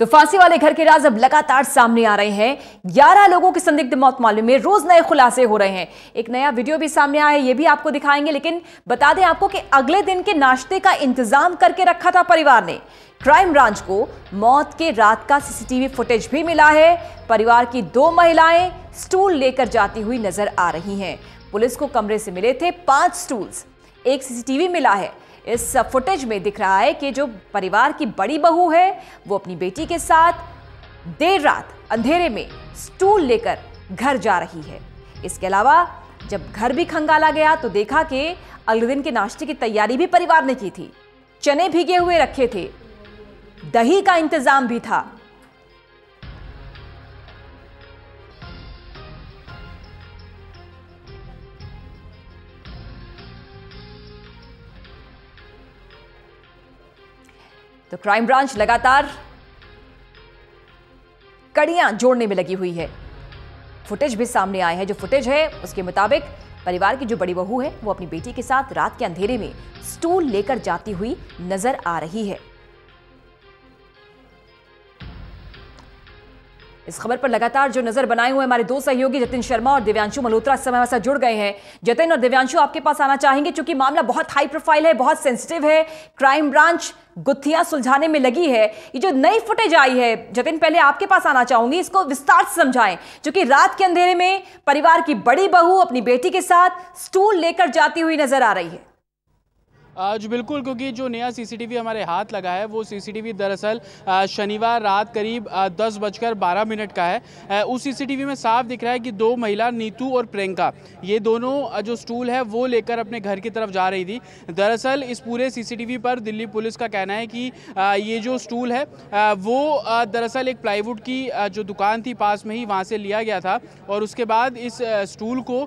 तो फांसी वाले घर के राज अब लगातार सामने आ रहे हैं ग्यारह लोगों के संदिग्ध मौत मामले में रोज नए खुलासे हो रहे हैं एक नया वीडियो भी सामने आया है ये भी आपको दिखाएंगे लेकिन बता दें आपको कि अगले दिन के नाश्ते का इंतजाम करके रखा था परिवार ने क्राइम ब्रांच को मौत के रात का सीसीटीवी फुटेज भी मिला है परिवार की दो महिलाएं स्टूल लेकर जाती हुई नजर आ रही है पुलिस को कमरे से मिले थे पांच स्टूल्स एक सीसीटीवी मिला है इस फुटेज में दिख रहा है कि जो परिवार की बड़ी बहू है वो अपनी बेटी के साथ देर रात अंधेरे में स्टूल लेकर घर जा रही है इसके अलावा जब घर भी खंगाला गया तो देखा कि अगले दिन के नाश्ते की तैयारी भी परिवार ने की थी चने भीगे हुए रखे थे दही का इंतजाम भी था तो क्राइम ब्रांच लगातार कड़ियां जोड़ने में लगी हुई है फुटेज भी सामने आए हैं जो फुटेज है उसके मुताबिक परिवार की जो बड़ी बहू है वो अपनी बेटी के साथ रात के अंधेरे में स्टूल लेकर जाती हुई नजर आ रही है इस खबर पर लगातार जो नजर बनाए हुए हमारे दो सहयोगी जतिन शर्मा और दिव्यांशु मल्होत्रा समय हमारे साथ जुड़ गए हैं जतिन और दिव्यांशु आपके पास आना चाहेंगे क्योंकि मामला बहुत हाई प्रोफाइल है बहुत सेंसिटिव है क्राइम ब्रांच गुत्थियां सुलझाने में लगी है ये जो नई फुटेज आई है जतिन पहले आपके पास आना चाहूंगी इसको विस्तार से समझाएं क्योंकि रात के अंधेरे में परिवार की बड़ी बहू अपनी बेटी के साथ स्टूल लेकर जाती हुई नजर आ रही है आज बिल्कुल क्योंकि जो नया सीसीटीवी हमारे हाथ लगा है वो सीसीटीवी दरअसल शनिवार रात करीब दस बजकर बारह मिनट का है उस सीसीटीवी में साफ दिख रहा है कि दो महिला नीतू और प्रियंका ये दोनों जो स्टूल है वो लेकर अपने घर की तरफ जा रही थी दरअसल इस पूरे सीसीटीवी पर दिल्ली पुलिस का कहना है कि ये जो स्टूल है वो दरअसल एक प्लाईवुड की जो दुकान थी पास में ही वहाँ से लिया गया था और उसके बाद इस स्टूल को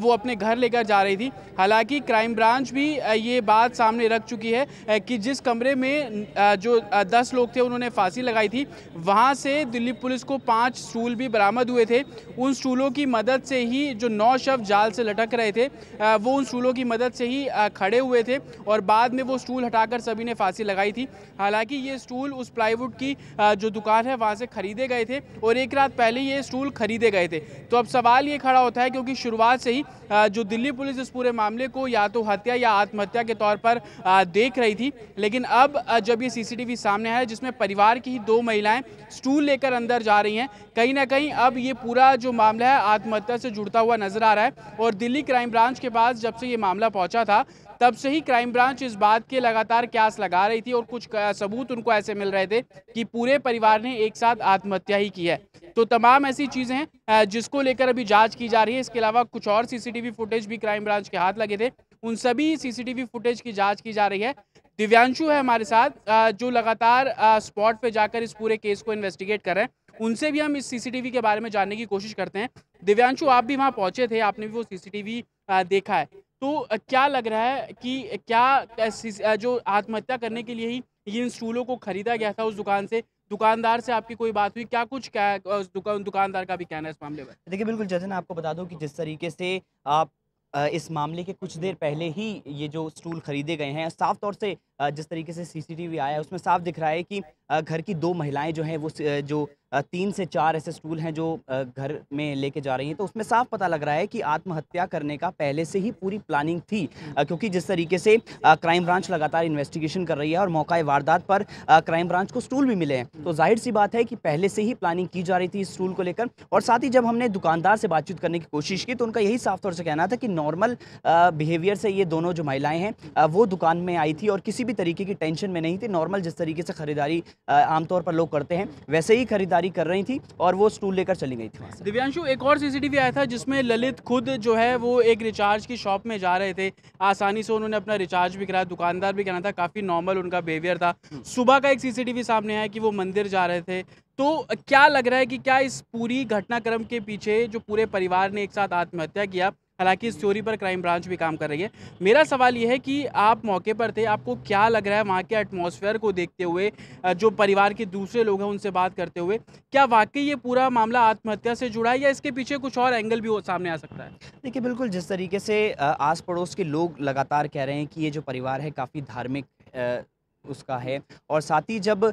वो अपने घर लेकर जा रही थी हालांकि क्राइम ब्रांच भी ये बात हकीकत सामने रख चुकी है कि जिस कमरे में जो दस लोग थे उन्होंने फांसी लगाई थी वहाँ से दिल्ली पुलिस को पाँच स्टूल भी बरामद हुए थे उन स्टूलों की मदद से ही जो नौ शव जाल से लटक रहे थे वो उन स्टूलों की मदद से ही खड़े हुए थे और बाद में वो स्टूल हटाकर सभी ने फांसी लगाई थी हालांकि ये स्टूल उस प्लाईवुड की जो दुकान है वहाँ से खरीदे गए थे और एक रात पहले ये स्टूल खरीदे गए थे तो अब सवाल ये खड़ा होता है क्योंकि शुरुआत से ही जो दिल्ली पुलिस इस पूरे मामले को या तो हत्या या आत्महत्या के तौर पर देख रही थी लेकिन अब जब ये सीसीटीवी सामने आया जिसमें परिवार की ही दो महिलाएं स्टूल लेकर अंदर जा रही हैं कहीं ना कहीं अब ये पूरा जो मामला है आत्महत्या से जुड़ता हुआ नजर आ रहा है और दिल्ली क्राइम ब्रांच के पास जब से ये मामला पहुंचा था तब से ही क्राइम ब्रांच इस बात के लगातार क्यास लगा रही थी और कुछ सबूत उनको ऐसे मिल रहे थे कि पूरे परिवार ने एक साथ आत्महत्या ही की है तो तमाम ऐसी चीज़ें हैं जिसको लेकर अभी जांच की जा रही है इसके अलावा कुछ और सीसीटीवी फुटेज भी क्राइम ब्रांच के हाथ लगे थे उन सभी सीसीटीवी फुटेज की जांच की जा रही है दिव्यांशु है हमारे साथ जो लगातार स्पॉट पे जाकर इस पूरे केस को इन्वेस्टिगेट कर रहे हैं उनसे भी हम इस सीसीटीवी के बारे में जानने की कोशिश करते हैं दिव्यांशु आप भी वहाँ पहुँचे थे आपने भी वो सीसीटीवी देखा है तो क्या लग रहा है कि क्या जो आत्महत्या करने के लिए ही ये इन स्टूलों को खरीदा गया था उस दुकान से दुकानदार से आपकी कोई बात हुई क्या कुछ क्या दुकानदार का भी कहना है इस मामले में देखिए बिल्कुल जतन आपको बता दूं कि जिस तरीके से आप इस मामले के कुछ देर पहले ही ये जो स्टूल खरीदे गए हैं साफ तौर से जिस तरीके से सीसीटीवी आया है उसमें साफ दिख रहा है कि घर की दो महिलाएं जो हैं वो जो तीन से चार ऐसे स्टूल हैं जो घर में लेके जा रही हैं तो उसमें साफ पता लग रहा है कि आत्महत्या करने का पहले से ही पूरी प्लानिंग थी क्योंकि जिस तरीके से क्राइम ब्रांच लगातार इन्वेस्टिगेशन कर रही है और मौका वारदात पर क्राइम ब्रांच को स्टूल भी मिले हैं तो जाहिर सी बात है कि पहले से ही प्लानिंग की जा रही थी इस स्टूल को लेकर और साथ ही जब हमने दुकानदार से बातचीत करने की कोशिश की तो उनका यही साफ तौर से कहना था कि नॉर्मल बिहेवियर से ये दोनों जो महिलाएँ हैं वो दुकान में आई थी और किसी भी भी तरीके की टेंशन में नहीं थी नॉर्मल जिस तरीके से खरीदारी आमतौर पर लोग करते हैं वैसे ही खरीदारी कर रही थी और वो स्टूल लेकर चली गई थी दिव्यांशु एक और सीसीटीवी आया था जिसमें ललित खुद जो है वो एक रिचार्ज की शॉप में जा रहे थे आसानी से उन्होंने अपना रिचार्ज भी कराया दुकानदार भी कहना था काफ़ी नॉर्मल उनका बिहेवियर था हम्म। सुबह का एक सीसीटीवी सामने आया कि वो मंदिर जा रहे थे तो क्या लग रहा है कि क्या इस पूरी घटनाक्रम के पीछे जो पूरे परिवार ने एक साथ आत्महत्या किया हालांकि इस चोरी पर क्राइम ब्रांच भी काम कर रही है मेरा सवाल यह है कि आप मौके पर थे आपको क्या लग रहा है वहाँ के एटमोसफेयर को देखते हुए जो परिवार के दूसरे लोग हैं उनसे बात करते हुए क्या वाकई ये पूरा मामला आत्महत्या से जुड़ा है या इसके पीछे कुछ और एंगल भी सामने आ सकता है देखिए बिल्कुल जिस तरीके से आस पड़ोस के लोग लगातार कह रहे हैं कि ये जो परिवार है काफ़ी धार्मिक उसका है और साथ ही जब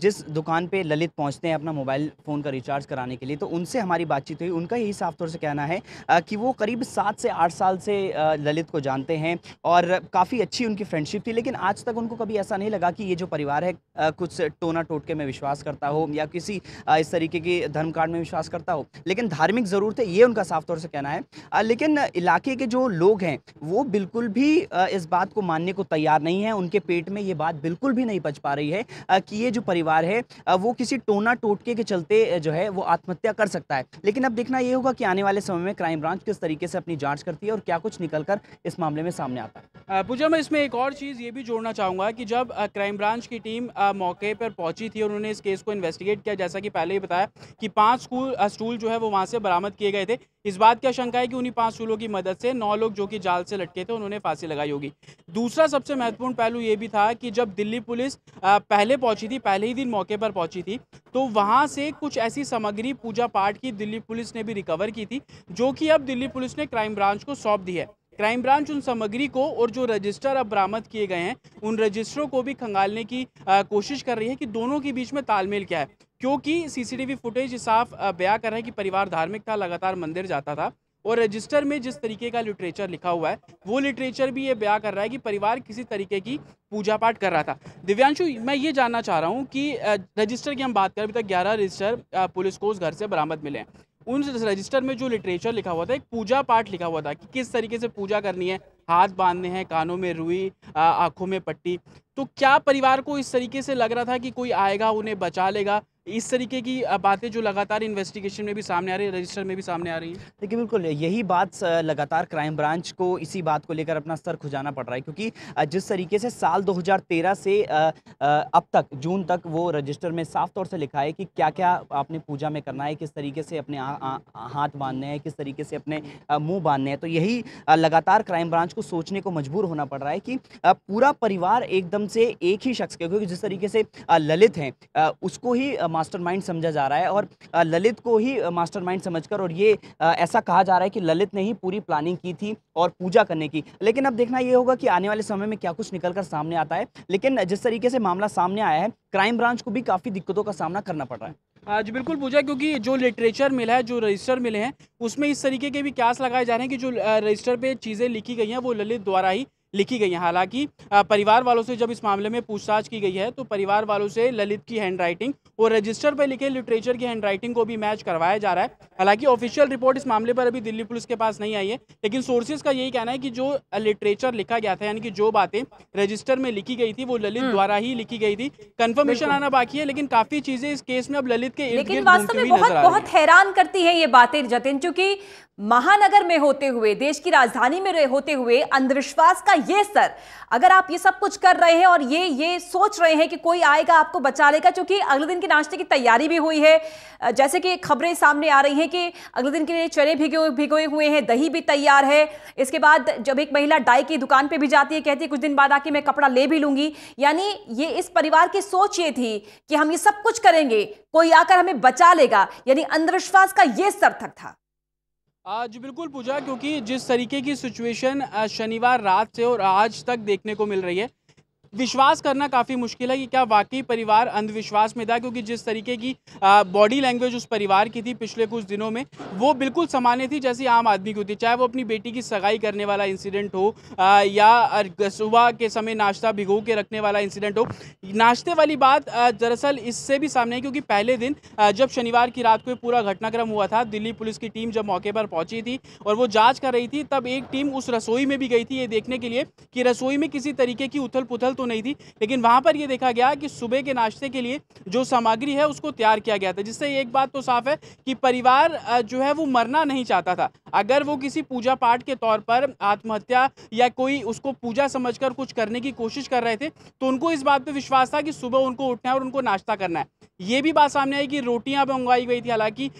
जिस दुकान पे ललित पहुंचते हैं अपना मोबाइल फ़ोन का रिचार्ज कराने के लिए तो उनसे हमारी बातचीत हुई उनका यही साफ तौर से कहना है कि वो करीब सात से आठ साल से ललित को जानते हैं और काफ़ी अच्छी उनकी फ्रेंडशिप थी लेकिन आज तक उनको कभी ऐसा नहीं लगा कि ये जो परिवार है कुछ टोना टोटके में विश्वास करता हो या किसी इस तरीके के धर्म कार्ड में विश्वास करता हो लेकिन धार्मिक ज़रूर थे ये उनका साफ तौर से कहना है लेकिन इलाके के जो लोग हैं वो बिल्कुल भी इस बात को मानने को तैयार नहीं है उनके पेट में ये बात बिल्कुल भी नहीं बच पा रही है कि ये जो परिवार है वो किसी टोना टोटके के चलते जो है वो आत्महत्या कर सकता है लेकिन अब देखना ये होगा कि आने वाले समय में क्राइम ब्रांच किस तरीके से अपनी जाँच करती है और क्या कुछ निकल इस मामले में सामने आता है पूजा मैं इसमें एक और चीज़ ये भी जोड़ना चाहूँगा कि जब क्राइम ब्रांच की टीम मौके पर पहुंची थी और उन्होंने इस केस को इन्वेस्टिगेट किया जैसा कि पहले ही बताया कि पाँच स्कूल स्टूल जो है वो वहाँ से बरामद किए गए थे इस बात की आशंका है कि उन्हीं पांच चूलों की मदद से नौ लोग जो कि जाल से लटके थे उन्होंने फांसी लगाई होगी दूसरा सबसे महत्वपूर्ण पहलू ये भी था कि जब दिल्ली पुलिस पहले पहुंची थी पहले ही दिन मौके पर पहुंची थी तो वहाँ से कुछ ऐसी सामग्री पूजा पाठ की दिल्ली पुलिस ने भी रिकवर की थी जो कि अब दिल्ली पुलिस ने क्राइम ब्रांच को सौंप दी है क्राइम ब्रांच उन सामग्री को और जो रजिस्टर अब बरामद किए गए हैं उन रजिस्टरों को भी खंगालने की आ, कोशिश कर रही है कि दोनों के बीच में तालमेल क्या है क्योंकि सीसीटीवी फुटेज साफ बयां कर रहा है कि परिवार धार्मिक था लगातार मंदिर जाता था और रजिस्टर में जिस तरीके का लिटरेचर लिखा हुआ है वो लिटरेचर भी ये बयां कर रहा है कि परिवार किसी तरीके की पूजा पाठ कर रहा था दिव्यांशु मैं ये जानना चाह रहा हूँ कि रजिस्टर की हम बात करें अभी तक ग्यारह रजिस्टर पुलिस को उस घर से बरामद मिले हैं उन रजिस्टर में जो लिटरेचर लिखा हुआ था एक पूजा पाठ लिखा हुआ था कि किस तरीके से पूजा करनी है हाथ बांधने हैं कानों में रुई आंखों में पट्टी तो क्या परिवार को इस तरीके से लग रहा था कि कोई आएगा उन्हें बचा लेगा इस तरीके की बातें जो लगातार इन्वेस्टिगेशन में भी सामने आ रही है रजिस्टर में भी सामने आ रही है देखिए बिल्कुल यही बात लगातार क्राइम ब्रांच को इसी बात को लेकर अपना सर खुजाना पड़ रहा है क्योंकि जिस तरीके से साल 2013 से अब तक जून तक वो रजिस्टर में साफ तौर से लिखा है कि क्या क्या आपने पूजा में करना है किस तरीके से अपने हाथ बांधने हैं किस तरीके से अपने मुँह बांधने हैं तो यही लगातार क्राइम ब्रांच को सोचने को मजबूर होना पड़ रहा है कि पूरा परिवार एकदम से एक ही शख्स के क्योंकि जिस तरीके से ललित हैं उसको ही मास्टरमाइंड समझा जा रहा है और ललित को ही मास्टरमाइंड समझकर और ये ऐसा कहा जा रहा है कि ललित ने ही पूरी प्लानिंग की थी और पूजा करने की लेकिन अब देखना ये होगा कि आने वाले समय में क्या कुछ निकल कर सामने आता है लेकिन जिस तरीके से मामला सामने आया है क्राइम ब्रांच को भी काफ़ी दिक्कतों का सामना करना पड़ रहा है जी बिल्कुल पूजा क्योंकि जो लिटरेचर मिला है जो रजिस्टर मिले हैं उसमें इस तरीके के भी क्यास लगाए जा रहे हैं कि जो रजिस्टर पे चीज़ें लिखी गई हैं वो ललित द्वारा ही लिखी गई हैं हालांकि परिवार वालों से जब इस मामले में पूछताछ की गई है तो परिवार वालों से ललित की हैंडराइटिंग और रजिस्टर पर लिखे लिटरेचर की हैंडराइटिंग को भी मैच करवाया जा रहा है हालांकि ऑफिशियल रिपोर्ट इस मामले पर अभी दिल्ली पुलिस के पास नहीं आई है लेकिन सोर्सेज का यही कहना है कि जो लिटरेचर लिखा गया था यानी कि जो बातें रजिस्टर में लिखी गई थी वो ललित हम्म। द्वारा ही लिखी गई थी कन्फर्मेशन आना बाकी है लेकिन काफी चीजें इस केस में अब ललित के लेकिन वास्तव में बहुत बहुत हैरान करती है ये बातें जतिन चूंकि महानगर में होते हुए देश की राजधानी में होते हुए अंधविश्वास का ये स्तर अगर आप ये सब कुछ कर रहे हैं और ये ये सोच रहे हैं कि कोई आएगा आपको बचा लेगा क्योंकि अगले दिन के नाश्ते की तैयारी भी हुई है जैसे कि खबरें सामने आ रही हैं कि अगले दिन के लिए चने भिगो भिगोए हुए हैं दही भी तैयार है इसके बाद जब एक महिला डाई की दुकान पर भी जाती है कहती है कुछ दिन बाद आके मैं कपड़ा ले भी लूँगी यानी ये इस परिवार की सोच ये थी कि हम ये सब कुछ करेंगे कोई आकर हमें बचा लेगा यानी अंधविश्वास का ये स्तर तक था आज बिल्कुल पूजा क्योंकि जिस तरीके की सिचुएशन शनिवार रात से और आज तक देखने को मिल रही है विश्वास करना काफ़ी मुश्किल है कि क्या वाकई परिवार अंधविश्वास में था क्योंकि जिस तरीके की बॉडी लैंग्वेज उस परिवार की थी पिछले कुछ दिनों में वो बिल्कुल सामान्य थी जैसी आम आदमी की होती चाहे वो अपनी बेटी की सगाई करने वाला इंसिडेंट हो या सुबह के समय नाश्ता भिगो के रखने वाला इंसिडेंट हो नाश्ते वाली बात दरअसल इससे भी सामने क्योंकि पहले दिन जब शनिवार की रात को पूरा घटनाक्रम हुआ था दिल्ली पुलिस की टीम जब मौके पर पहुंची थी और वो जांच कर रही थी तब एक टीम उस रसोई में भी गई थी ये देखने के लिए कि रसोई में किसी तरीके की उथल पुथल तो नहीं थी लेकिन वहाँ पर यह देखा गया कि सुबह के नाश्ते के लिए जो सामग्री है उसको तैयार किया गया था जिससे एक बात तो साफ है कि परिवार जो है वो मरना नहीं चाहता था अगर वो किसी पूजा पाठ के तौर पर आत्महत्या या कोई उसको पूजा समझकर कुछ करने की कोशिश कर रहे थे तो उनको इस बात पे विश्वास था कि सुबह उनको उठना है और उनको नाश्ता करना है ये भी बात सामने आई कि रोटियां मंगवाई गई थी हालांकि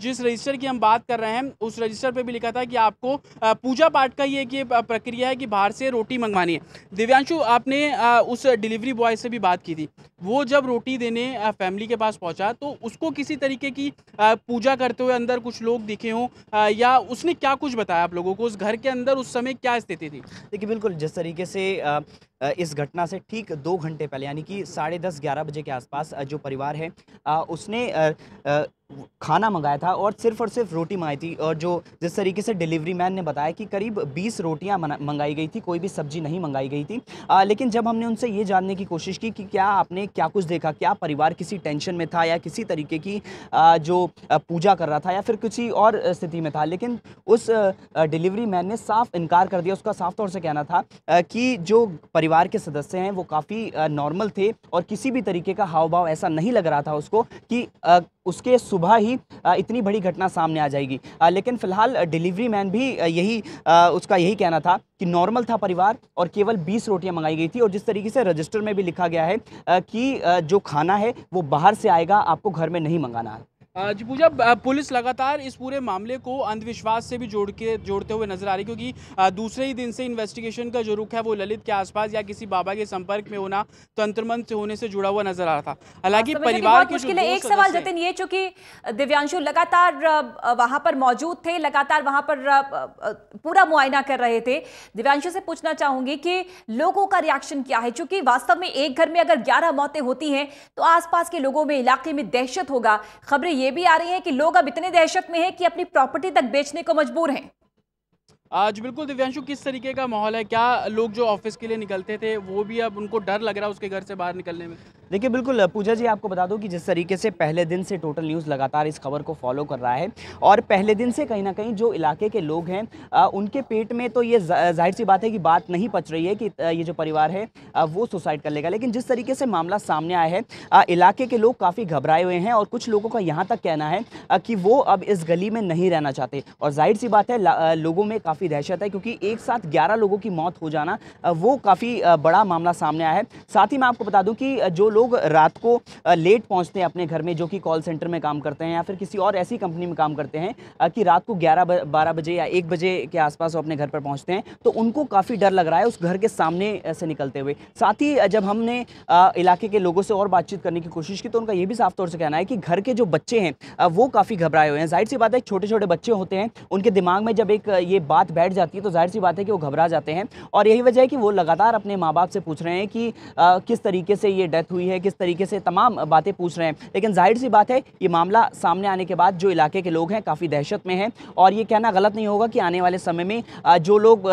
जिस रजिस्टर की हम बात कर रहे हैं उस रजिस्टर पे भी लिखा था कि आपको पूजा पाठ का ये कि प्रक्रिया है कि बाहर से रोटी मंगवानी है दिव्यांशु आपने उस डिलीवरी बॉय से भी बात की थी वो जब रोटी देने फैमिली के पास पहुंचा तो उसको किसी तरीके की पूजा करते हुए अंदर कुछ लोग दिखे हों या उसने क्या कुछ बताया आप लोगों को उस घर के अंदर उस समय क्या स्थिति थी देखिए बिल्कुल जिस तरीके से इस घटना से ठीक दो घंटे पहले यानी कि साढ़े दस ग्यारह बजे के आसपास जो परिवार है है उसने खाना मंगाया था और सिर्फ और सिर्फ रोटी मंगाई थी और जो जिस तरीके से डिलीवरी मैन ने बताया कि करीब 20 रोटियां मंगाई गई थी कोई भी सब्जी नहीं मंगाई गई थी आ, लेकिन जब हमने उनसे ये जानने की कोशिश की कि क्या आपने क्या कुछ देखा क्या परिवार किसी टेंशन में था या किसी तरीके की आ, जो पूजा कर रहा था या फिर किसी और स्थिति में था लेकिन उस डिलीवरी मैन ने साफ इनकार कर दिया उसका साफ तौर से कहना था कि जो परिवार के सदस्य हैं वो काफ़ी नॉर्मल थे और किसी भी तरीके का हाव भाव ऐसा नहीं लग रहा था उसको कि उसके सुबह ही इतनी बड़ी घटना सामने आ जाएगी लेकिन फ़िलहाल डिलीवरी मैन भी यही उसका यही कहना था कि नॉर्मल था परिवार और केवल 20 रोटियां मंगाई गई थी और जिस तरीके से रजिस्टर में भी लिखा गया है कि जो खाना है वो बाहर से आएगा आपको घर में नहीं मंगाना है जी पूजा पुलिस लगातार इस पूरे मामले को अंधविश्वास से भी जोड़ के जोड़ते हुए नजर आ रही क्योंकि दूसरे ही दिन से इन्वेस्टिगेशन का जो रुख है वो ललित के आसपास या किसी बाबा के संपर्क में होना तंत्र से होने से जुड़ा हुआ नजर आ रहा था हालांकि परिवार के मुश्किल है एक सवाल जतिन ये चूंकि दिव्यांशु लगातार वहां पर मौजूद थे लगातार वहां पर पूरा मुआयना कर रहे थे दिव्यांशु से पूछना चाहूंगी कि लोगों का रिएक्शन क्या है चूंकि वास्तव में एक घर में अगर ग्यारह मौतें होती हैं तो आसपास के लोगों में इलाके में दहशत होगा खबरें ये ये भी आ रही है कि लोग अब इतने दहशत में हैं कि अपनी प्रॉपर्टी तक बेचने को मजबूर हैं आज बिल्कुल दिव्यांशु किस तरीके का माहौल है क्या लोग जो ऑफिस के लिए निकलते थे वो भी अब उनको डर लग रहा है उसके घर से बाहर निकलने में देखिए बिल्कुल पूजा जी आपको बता दूं कि जिस तरीके से पहले दिन से टोटल न्यूज़ लगातार इस खबर को फॉलो कर रहा है और पहले दिन से कहीं ना कहीं जो इलाके के लोग हैं उनके पेट में तो ये जाहिर सी बात है कि बात नहीं पच रही है कि ये जो परिवार है वो सुसाइड कर लेगा लेकिन जिस तरीके से मामला सामने आया है इलाके के लोग काफ़ी घबराए हुए हैं और कुछ लोगों का यहाँ तक कहना है कि वो अब इस गली में नहीं रहना चाहते और जाहिर सी बात है लोगों में काफ़ी काफ़ी दहशत है क्योंकि एक साथ ग्यारह लोगों की मौत हो जाना वो काफ़ी बड़ा मामला सामने आया है साथ ही मैं आपको बता दूं कि जो लोग रात को लेट पहुंचते हैं अपने घर में जो कि कॉल सेंटर में काम करते हैं या फिर किसी और ऐसी कंपनी में काम करते हैं कि रात को ग्यारह बारह बजे या एक बजे के आसपास वो अपने घर पर पहुँचते हैं तो उनको काफ़ी डर लग रहा है उस घर के सामने से निकलते हुए साथ ही जब हमने इलाके के लोगों से और बातचीत करने की कोशिश की तो उनका ये भी साफ तौर से कहना है कि घर के जो बच्चे हैं वो काफ़ी घबराए हुए हैं जाहिर सी बात है छोटे छोटे बच्चे होते हैं उनके दिमाग में जब एक ये बात बात बैठ जाती है तो जाहिर सी बात है कि वो घबरा जाते हैं और यही वजह है कि वो लगातार अपने माँ बाप से पूछ रहे हैं कि आ, किस तरीके से ये डेथ हुई है किस तरीके से तमाम बातें पूछ रहे हैं लेकिन जाहिर सी बात है ये मामला सामने आने के बाद जो इलाके के लोग हैं काफ़ी दहशत में हैं और ये कहना गलत नहीं होगा कि आने वाले समय में जो लोग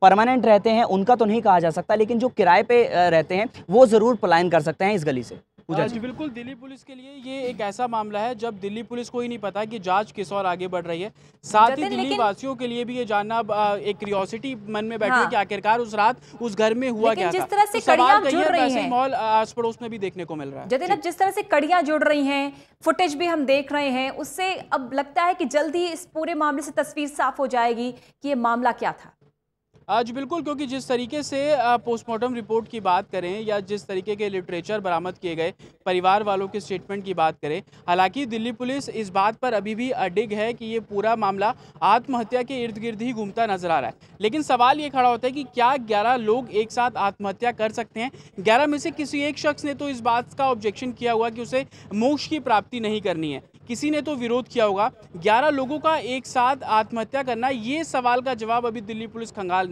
परमानेंट रहते हैं उनका तो नहीं कहा जा सकता लेकिन जो किराए पर रहते हैं वो ज़रूर पलायन कर सकते हैं इस गली से हाँ जी बिल्कुल दिल्ली पुलिस के लिए ये एक ऐसा मामला है जब दिल्ली पुलिस को ही नहीं पता कि जांच किस और आगे बढ़ रही है साथ ही दिल्ली वासियों के लिए भी ये जानना एक क्यूरियोसिटी मन में बैठी हाँ। कि आखिरकार उस रात उस घर में हुआ क्या जिस तरह से तो जुड़ रही है मॉल आस पड़ोस में भी देखने को मिल रहा है जतिन अब जिस तरह से कड़ियां जुड़ रही है फुटेज भी हम देख रहे हैं उससे अब लगता है की जल्द इस पूरे मामले से तस्वीर साफ हो जाएगी कि ये मामला क्या था आज बिल्कुल क्योंकि जिस तरीके से पोस्टमार्टम रिपोर्ट की बात करें या जिस तरीके के लिटरेचर बरामद किए गए परिवार वालों के स्टेटमेंट की बात करें हालांकि दिल्ली पुलिस इस बात पर अभी भी अडिग है कि ये पूरा मामला आत्महत्या के इर्द गिर्द ही घूमता नजर आ रहा है लेकिन सवाल ये खड़ा होता है कि क्या ग्यारह लोग एक साथ आत्महत्या कर सकते हैं ग्यारह में से किसी एक शख्स ने तो इस बात का ऑब्जेक्शन किया हुआ कि उसे मोक्ष की प्राप्ति नहीं करनी है किसी ने तो विरोध किया होगा ग्यारह लोगों का एक साथ आत्महत्या करना ये सवाल का जवाब अभी दिल्ली पुलिस खंगाल